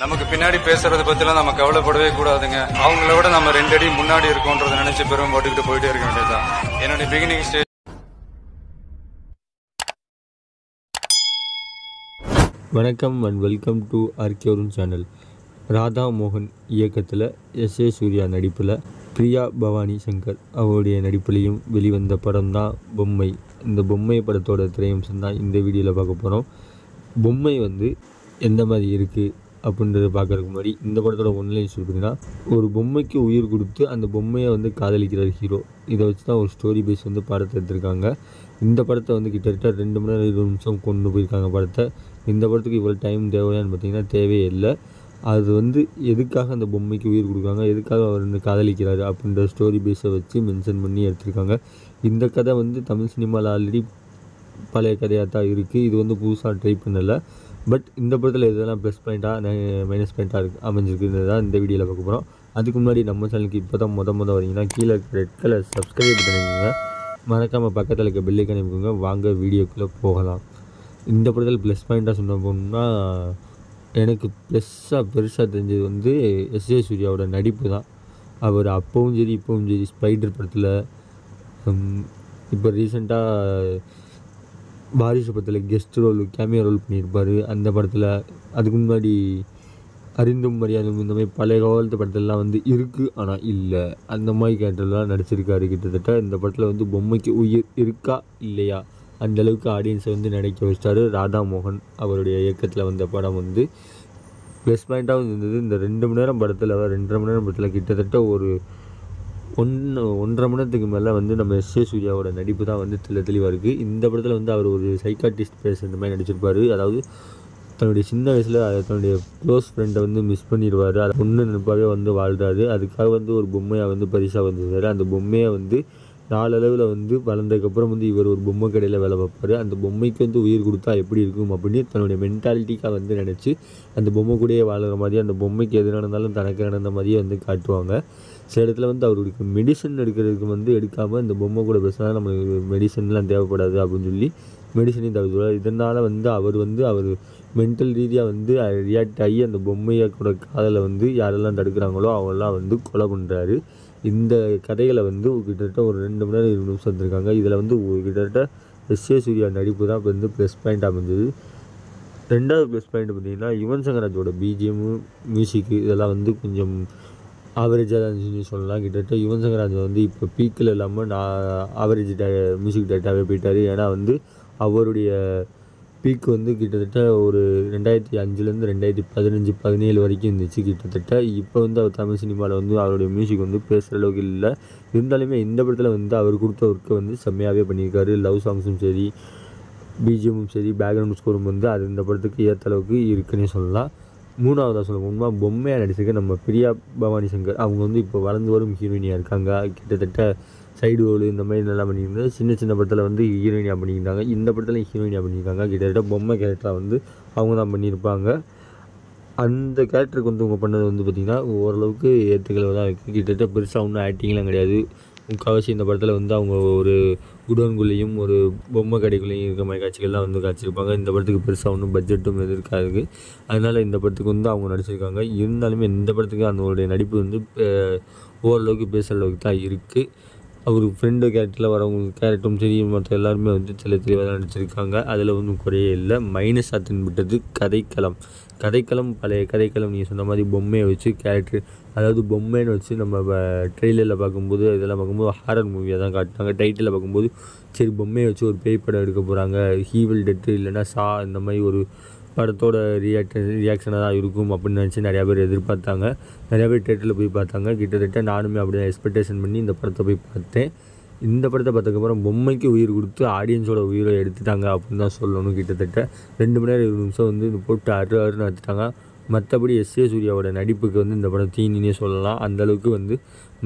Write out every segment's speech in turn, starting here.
நமக்கு பின்னாடி பேசுறத பத்திலாம் நம்ம கவலைப்படவே கூடாதுங்க அவங்கள விட நம்ம ரெண்டு அடி முன்னாடி இருக்கோன்றத நினைச்சு பெரும் போட்டுக்கிட்டு போயிட்டே இருக்க வேண்டியதுதான் என்னுடைய பிகினிங் ஸ்டேஜ் வணக்கம் அண்ட் வெல்கம் டு ஆர்கியோரன் சேனல் ராதா மோகன் இயக்கத்தில் எஸ் ஏ சூர்யா நடிப்பில் பிரியா பவானி சங்கர் அவருடைய நடிப்புலையும் வெளிவந்த படம் தான் பொம்மை இந்த பொம்மை படத்தோட திரையம்சம் தான் இந்த வீடியோவில் பார்க்க போகிறோம் பொம்மை வந்து எந்த மாதிரி இருக்குது அப்படின்றத பார்க்குறதுக்கு முன்னாடி இந்த படத்தோட ஒன்லைன் பார்த்தீங்கன்னா ஒரு பொம்மைக்கு உயிர் கொடுத்து அந்த பொம்மையை வந்து காதலிக்கிறார் ஹீரோ இதை வச்சு தான் ஒரு ஸ்டோரி பேஸ் வந்து படத்தை எடுத்திருக்காங்க இந்த படத்தை வந்து கிட்டத்தட்ட ரெண்டு மணி நேரம் இருபது நிமிஷம் கொண்டு போயிருக்காங்க படத்தை இந்த படத்துக்கு இவ்வளோ டைம் தேவையான்னு பார்த்தீங்கன்னா தேவையே இல்லை அது வந்து எதுக்காக அந்த பொம்மைக்கு உயிர் கொடுக்காங்க எதுக்காக அவர் வந்து காதலிக்கிறாரு அப்படின்ற ஸ்டோரி பேஸை வச்சு மென்ஷன் பண்ணி எடுத்திருக்காங்க இந்த கதை வந்து தமிழ் சினிமாவில் ஆல்ரெடி பழைய கதையாக தான் இருக்குது இது வந்து புதுசாக ட்ரை பண்ணலை பட் இந்த படத்தில் எதுனா ப்ளஸ் பாயிண்ட்டாக மைனஸ் பாயிண்ட்டாக இருக்குது அமைஞ்சிருக்குன்றது தான் இந்த வீடியோவில் பார்க்க போகிறோம் அதுக்கு முன்னாடி நம்ம சேனலுக்கு இப்போ தான் மொதல் மொதல் வரீங்கன்னா கீழே இருக்கிற ரெட் கலர் சப்ஸ்கிரைப் பண்ணிக்கோங்க மறக்காமல் பக்கத்தில் இருக்க பில்லை கணிப்புங்க வாங்க வீடியோக்குள்ளே போகலாம் இந்த படத்தில் ப்ளஸ் பாயிண்ட்டாக சொன்ன போனால் எனக்கு ப்ளஸ்ஸாக பெருசாக தெரிஞ்சது வந்து எஸ் ஏ சூர்யாவோட நடிப்பு தான் அவர் அப்போவும் சரி இப்போவும் சரி ஸ்பைடர் படத்தில் இப்போ ரீசெண்டாக வாரிசு படத்தில் கெஸ்ட் ரோல் கேமியா ரோல் பண்ணியிருப்பார் அந்த படத்தில் அதுக்கு முன்னாடி அறிந்தும் மரியாதும் இந்த மாதிரி பழைய காலத்து படத்துலலாம் வந்து இருக்குது ஆனால் இல்லை அந்த மாதிரி கேரக்டர்லாம் நடிச்சிருக்காரு கிட்டத்தட்ட இந்த படத்தில் வந்து பொம்மைக்கு உயிர் இருக்கா இல்லையா அந்தளவுக்கு ஆடியன்ஸை வந்து நினைக்க வச்சிட்டாரு ராதாமோகன் அவருடைய இயக்கத்தில் வந்த படம் வந்து ப்ளஸ் பாயிண்ட்டாகவும் இருந்தது இந்த ரெண்டு மணி நேரம் படத்தில் ரெண்டரை மணி நேரம் படத்தில் கிட்டத்தட்ட ஒரு ஒன்று ஒன்றரை மணி நேரத்துக்கு மேலே வந்து நம்ம எஸ் ஏ சூர்யாவோட நடிப்பு தான் வந்து தெளி தெளிவாக இருக்குது இந்த படத்தில் வந்து அவர் ஒரு சைக்காட்டிஸ்ட் பேசுகிற மாதிரி நடிச்சிருப்பார் அதாவது தன்னுடைய சின்ன வயசில் தன்னுடைய க்ளோஸ் ஃப்ரெண்டை வந்து மிஸ் பண்ணிடுவார் அது ஒன்று நினைப்பாகவே வந்து வாழ்கிறாரு அதுக்காக வந்து ஒரு பொம்மையாக வந்து பரிசாக வந்துருந்தார் அந்த பொம்மையை வந்து நாளளவில் வந்து வளர்ந்ததுக்கப்புறம் வந்து இவர் ஒரு பொம்மை கடையில் வேலை பார்ப்பார் அந்த பொம்மைக்கு வந்து உயிர் கொடுத்தா எப்படி இருக்கும் அப்படின்னு தன்னுடைய மென்டாலிட்டிக்காக வந்து நினச்சி அந்த பொம்மை கூடயே வாழ்கிற மாதிரி அந்த பொம்மைக்கு எது நடந்தாலும் தனக்கு நடந்த மாதிரியே வந்து காட்டுவாங்க சில இடத்துல வந்து அவருக்கு மெடிசன் எடுக்கிறதுக்கு வந்து எடுக்காமல் இந்த பொம்மை கூட பேசினா நம்மளுக்கு மெடிசன்லாம் தேவைப்படாது அப்படின்னு சொல்லி மெடிசனையும் தவிர்த்துவார் இதனால் வந்து அவர் வந்து அவர் மென்டல் ரீதியாக வந்து ரியாக்ட் ஆகி அந்த பொம்மையை கூட காதலை வந்து யாரெல்லாம் தடுக்கிறாங்களோ அவங்களாம் வந்து கொலை பண்ணுறாரு இந்த கதைகளை வந்து கிட்டத்தட்ட ஒரு ரெண்டு மணி நேரம் இருபது நிமிஷம் வந்திருக்காங்க இதில் வந்து கிட்டத்தட்ட எஸ் ஏ சூர்யா நடிப்பு தான் இப்போ வந்து ப்ளஸ் பாயிண்ட் அமைஞ்சது ரெண்டாவது ப்ளஸ் பாயிண்ட் பார்த்திங்கன்னா யுவன் சங்கராஜோட பிஜிஎம்மு மியூசிக்கு இதெல்லாம் வந்து கொஞ்சம் ஆவரேஜாக தான் இருந்துச்சுன்னு சொல்லலாம் கிட்டத்தட்ட யுவன் சங்கராஜ் வந்து இப்போ பீக்கில் இல்லாமல் நான் ஆவரேஜ் மியூசிக் டேட்டாகவே போயிட்டார் ஏன்னா வந்து அவருடைய பீக் வந்து கிட்டத்தட்ட ஒரு ரெண்டாயிரத்தி அஞ்சுலேருந்து ரெண்டாயிரத்தி பதினஞ்சு பதினேழு வரைக்கும் இருந்துச்சு கிட்டத்தட்ட இப்போ வந்து அவர் தமிழ் சினிமாவில் வந்து அவருடைய மியூசிக் வந்து பேசுகிற அளவுக்கு இல்லை இருந்தாலுமே இந்த படத்தில் வந்து அவர் கொடுத்த ஒர்க்கை வந்து செம்மையாகவே பண்ணியிருக்காரு லவ் சாங்ஸும் சரி பிஜிஎம்மும் சரி பேக்ரவுண்ட் ஸ்கோரும் வந்து அது இந்த படத்துக்கு ஏற்ற அளவுக்கு இருக்குன்னே சொல்லலாம் மூணாவதாக சொல்ல போனால் பொம்மையாக நடிச்சிருக்க நம்ம பிரியா பவானி சங்கர் அவங்க வந்து இப்போ வளர்ந்து வரும் ஹீரோயினியாக இருக்காங்க கிட்டத்தட்ட சைடு ரோல் இந்த மாதிரி நல்லா பண்ணியிருந்தாங்க சின்ன சின்ன படத்தில் வந்து ஹீரோயினியாக பண்ணியிருந்தாங்க இந்த படத்தில் ஹீரோயினியாக பண்ணியிருக்காங்க கிட்டத்தட்ட பொம்மை கேரக்டராக வந்து அவங்க தான் பண்ணியிருப்பாங்க அந்த கேரக்டருக்கு வந்து அவங்க பண்ணது வந்து பார்த்திங்கன்னா ஓரளவுக்கு ஏற்றுக்களவு தான் இருக்குது கிட்டத்தட்ட பெருசாக ஒன்றும் ஆக்டிங்லாம் கிடையாது முக்கால்வாசி இந்த படத்தில் வந்து அவங்க ஒரு குடோன்குள்ளேயும் ஒரு பொம்மை கடைக்குள்ளேயும் இருக்கிற மாதிரி காட்சிகள்லாம் வந்து காட்சியிருப்பாங்க இந்த படத்துக்கு பெருசாக ஒன்றும் பட்ஜெட்டும் எதுவும் இருக்காது அதனால் இந்த படத்துக்கு வந்து அவங்க நடிச்சிருக்காங்க இருந்தாலுமே இந்த படத்துக்கு அவங்களுடைய நடிப்பு வந்து ஓரளவுக்கு பேசுகிற அளவுக்கு தான் இருக்குது அவருக்கு ஃப்ரெண்டு கேரக்டரில் வரவங்க கேரக்டரும் சரி மற்ற எல்லாருமே வந்து சில தெளிவாக தான் நடிச்சிருக்காங்க அதில் ஒன்றும் குறையே இல்லை மைனஸ் ஆத்தின் விட்டது கதைக்களம் கதைக்களம் பழைய கதைக்களம் நீங்கள் சொன்ன மாதிரி பொம்மையை வச்சு கேரக்டர் அதாவது பொம்மைன்னு வச்சு நம்ம ட்ரெய்லரில் பார்க்கும்போது இதெல்லாம் பார்க்கும்போது ஹாரர் மூவியாக தான் காட்டினாங்க டைட்டிலில் பார்க்கும்போது சரி பொம்மையை வச்சு ஒரு பேய் படம் எடுக்க போகிறாங்க ஹீவில் டெட்டு இல்லைன்னா சா இந்த மாதிரி ஒரு படத்தோட ரியாக்ட் ரியாக்ஷனாக தான் இருக்கும் அப்படின்னு நினச்சி நிறையா பேர் எதிர்பார்த்தாங்க நிறையா பேர் தேட்டரில் போய் பார்த்தாங்க கிட்டத்தட்ட நானுமே அப்படி தான் எக்ஸ்பெக்டேஷன் பண்ணி இந்த படத்தை போய் பார்த்தேன் இந்த படத்தை பார்த்ததுக்கப்புறம் பொம்மைக்கு உயிர் கொடுத்து ஆடியன்ஸோட உயிரை எடுத்துட்டாங்க அப்படின்னு தான் சொல்லணும் கிட்டத்தட்ட ரெண்டு மணி நேரம் இருபது நிமிஷம் வந்து போட்டு அறு அறுன்னு எடுத்துட்டாங்க மற்றபடி எஸ் ஏ சூர்யாவோட நடிப்புக்கு வந்து இந்த படம் தீனினே சொல்லலாம் அந்தளவுக்கு வந்து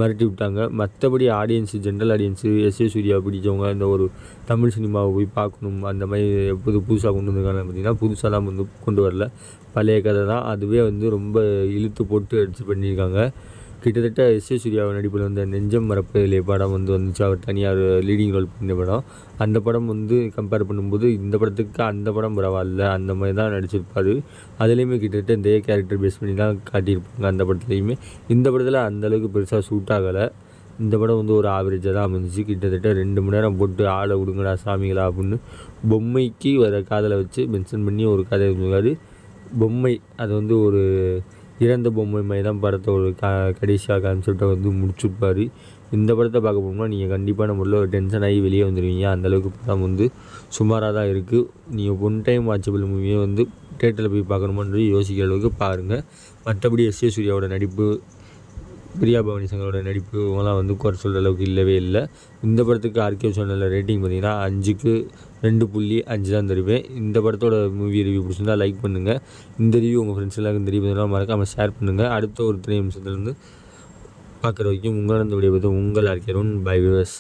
மிரட்டி விட்டாங்க மற்றபடி audience general audience S A Surya பிடிச்சவங்க இந்த ஒரு தமிழ் சினிமாவை போய் பார்க்கணும் அந்த மாதிரி புது புதுசாக கொண்டு வந்திருக்காங்க பார்த்திங்கன்னா புதுசாலாம் வந்து கொண்டு வரல பழைய கதை தான் அதுவே வந்து ரொம்ப இழுத்து போட்டு அடிச்சு பண்ணியிருக்காங்க கிட்டத்தட்ட எஸ் ஏ சூர்யாவை நடிப்பில் வந்து நெஞ்சம் மரப்பிலே படம் வந்து வந்துச்சு அவர் தனியார் லீடிங் ரோல் பண்ண படம் அந்த படம் வந்து கம்பேர் பண்ணும்போது இந்த படத்துக்கு அந்த படம் பரவாயில்ல அந்த மாதிரி தான் நடிச்சிருப்பார் அதுலேயுமே கிட்டத்தட்ட இந்த கேரக்டர் பேஸ் பண்ணி தான் காட்டியிருப்பாங்க அந்த படத்துலேயுமே இந்த படத்தில் அந்தளவுக்கு பெருசாக சூட் ஆகலை இந்த படம் வந்து ஒரு ஆவரேஜாக தான் அமைஞ்சிச்சு கிட்டத்தட்ட ரெண்டு மணி நேரம் போட்டு ஆளை விடுங்கடா சாமிகளா அப்படின்னு பொம்மைக்கு வர காதலை வச்சு மென்ஷன் பண்ணி ஒரு கதை இருந்தாரு பொம்மை அது வந்து ஒரு இறந்த பொம்மை மாதிரி தான் படத்தை ஒரு க கடைசியாக கான்செப்டை வந்து முடிச்சுருப்பார் இந்த படத்தை பார்க்க போனோம்னா நீங்கள் கண்டிப்பாக நம்மள ஒரு டென்ஷன் ஆகி வெளியே வந்துடுவீங்க அந்தளவுக்கு படம் வந்து சுமாராக தான் இருக்குது நீங்கள் ஒன் டைம் வாட்சபிள் மூவியை வந்து தேட்டரில் போய் பார்க்கணுமான்னு யோசிக்கிற அளவுக்கு பாருங்கள் மற்றபடி எஸ் ஏ சூர்யாவோட நடிப்பு பிரியா பவானி சங்கரோட நடிப்பு இவங்கெல்லாம் வந்து குறை சொல்கிற அளவுக்கு இல்லவே இல்லை இந்த படத்துக்கு ஆர்கே சேனலில் ரேட்டிங் பார்த்தீங்கன்னா அஞ்சுக்கு ரெண்டு புள்ளி அஞ்சு தான் தருவேன் இந்த படத்தோட மூவி ரிவ்யூ பிடிச்சிருந்தா லைக் பண்ணுங்கள் இந்த ரிவ்யூ உங்கள் ஃப்ரெண்ட்ஸ் எல்லாருக்கும் தெரிய மறக்காமல் ஷேர் பண்ணுங்கள் அடுத்த ஒரு திரை நிமிஷத்துலேருந்து பார்க்குற வரைக்கும் உங்களோட விடைபெறும் உங்கள் ஆர்கே பை விவஸ்